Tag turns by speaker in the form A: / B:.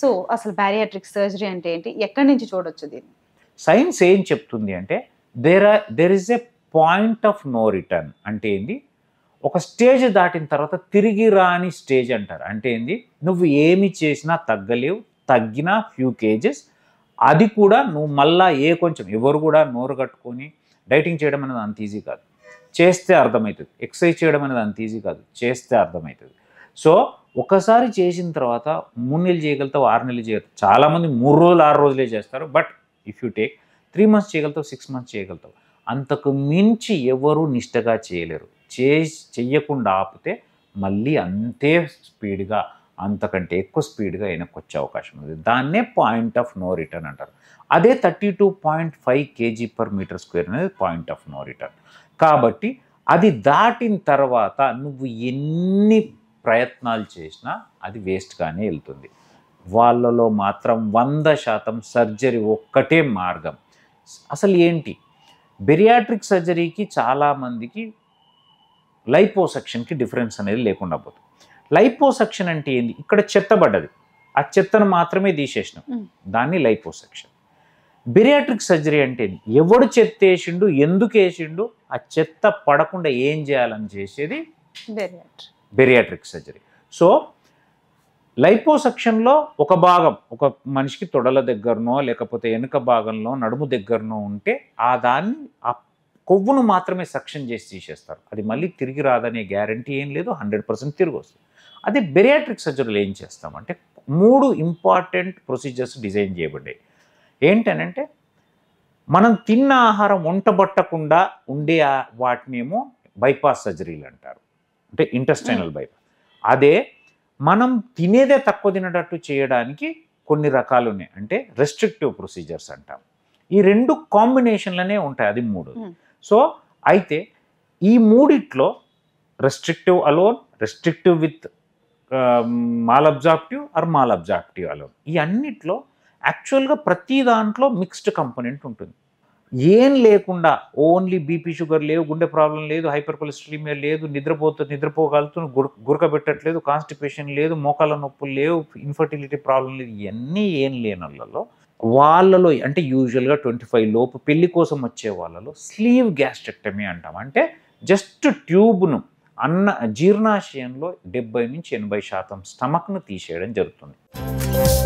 A: so అసలు bariatric surgery అంటే ఏంటి ఎక్కడి నుంచి చూడొచ్చు దీన్ని సైన్స్ ఏం చెప్తుంది అంటే there are there is a point of no return అంటే ఏంది ఒక స్టేజ్ దాటిన తర్వాత తిరిగి రాని స్టేజ్ అంటారు అంటే ఏంది నువ్వు ఏమి చేసినా తగ్గలేవు తగ్గినా ఫ్యూ కేజెస్ అది కూడా నువ్వు మళ్ళా ఏ కొంచెం ఎవరు కూడా నోరు కట్టుకొని డైటింగ్ చేయడం అనేది అంత ఈజీ కాదు చేస్తే అర్థమవుతుంది ఎక్సర్సైజ్ చేయడం అనేది అంత ఈజీ కాదు చేస్తే అర్థమవుతుంది సో ఒకసారి చేసిన తర్వాత మూడు నెలలు చేయగలుగుతావు ఆరు నెలలు చేయగలుగుతావు చాలామంది మూడు రోజులు ఆరు రోజులే చేస్తారు but if you take three months చేయగలుగుతావు సిక్స్ మంత్స్ చేయగలుగుతావు అంతకు మించి ఎవరు నిష్టగా చేయలేరు చే చెయ్యకుండా ఆపితే మళ్ళీ అంతే స్పీడ్గా అంతకంటే ఎక్కువ స్పీడ్గా వెనక్కి వచ్చే అవకాశం ఉంది దాన్నే పాయింట్ ఆఫ్ నో రిటర్న్ అంటారు అదే thirty two point five KG per meter square అనేది పాయింట్ ఆఫ్ నో రిటర్న్ కాబట్టి అది దాటిన తర్వాత నువ్వు ఎన్ని ప్రయత్నాలు చేసినా అది వేస్ట్గానే వెళ్తుంది వాళ్ళలో మాత్రం వంద శాతం సర్జరీ ఒక్కటే మార్గం అసలు ఏంటి బెరియాట్రిక్ సర్జరీకి చాలామందికి లైపోసెక్షన్కి డిఫరెన్స్ అనేది లేకుండా పోతుంది లైపోసెక్షన్ అంటే ఏంది ఇక్కడ చెత్తబడ్డది ఆ చెత్తను మాత్రమే తీసేసినాం దాన్ని లైపోసెక్షన్ బెరియాట్రిక్ సర్జరీ అంటే ఎవడు చెత్త వేసిండు ఎందుకు వేసిండు ఆ చెత్త పడకుండా ఏం చేయాలని చేసేది బెరియాట్రిక్ బెరియాట్రిక్ సర్జరీ సో లైపోసక్షన్లో ఒక భాగం ఒక మనిషికి తొడల దగ్గరనో లేకపోతే వెనుక భాగంలో నడుము దగ్గరనో ఉంటే ఆ దాన్ని ఆ కొవ్వును మాత్రమే సక్షన్ చేసి తీసేస్తారు అది మళ్ళీ తిరిగి రాదనే గ్యారంటీ ఏం లేదు హండ్రెడ్ పర్సెంట్ తిరిగి వస్తుంది అదే బెరియాట్రిక్ సర్జరీలు ఏం చేస్తామంటే మూడు ఇంపార్టెంట్ ప్రొసీజర్స్ డిజైన్ చేయబడ్డాయి ఏంటనంటే మనం తిన్న ఆహారం వంటబట్టకుండా ఉండే వాటినేమో బైపాస్ సర్జరీలు అంటారు అంటే ఇంటెస్టైనల్ బైప్ అదే మనం తినేదే తక్కువ తినేటట్టు చేయడానికి కొన్ని రకాలు ఉన్నాయి అంటే రెస్ట్రిక్టివ్ ప్రొసీజర్స్ అంటాం ఈ రెండు కాంబినేషన్లనే ఉంటాయి అది మూడు సో అయితే ఈ మూడిట్లో restrictive alone restrictive with malabsorptive or malabsorptive alone ఈ అన్నిట్లో యాక్చువల్గా ప్రతి దాంట్లో మిక్స్డ్ కంపోనెంట్ ఉంటుంది ఏం లేకుండా ఓన్లీ బీపీ షుగర్ లేవు గుండె ప్రాబ్లం లేదు హైపర్ కొలెస్ట్రీమియా లేదు నిద్రపోతూ నిద్రపోగలుగుతూ గురకబెట్టట్లేదు కాన్స్టిపేషన్ లేదు మోకాల నొప్పులు లేవు ఇన్ఫర్టిలిటీ ప్రాబ్లం లేదు ఇవన్నీ ఏం లేనళ్ళలో వాళ్ళలో అంటే యూజువల్గా ట్వంటీ ఫైవ్ లోపు పెళ్లి కోసం వచ్చే వాళ్ళలో స్లీవ్ గ్యాస్ట్రెక్టమీ అంటాం అంటే జస్ట్ ట్యూబ్ను అన్న జీర్ణాశయంలో డెబ్బై నుంచి ఎనభై శాతం స్టమక్ను తీసేయడం జరుగుతుంది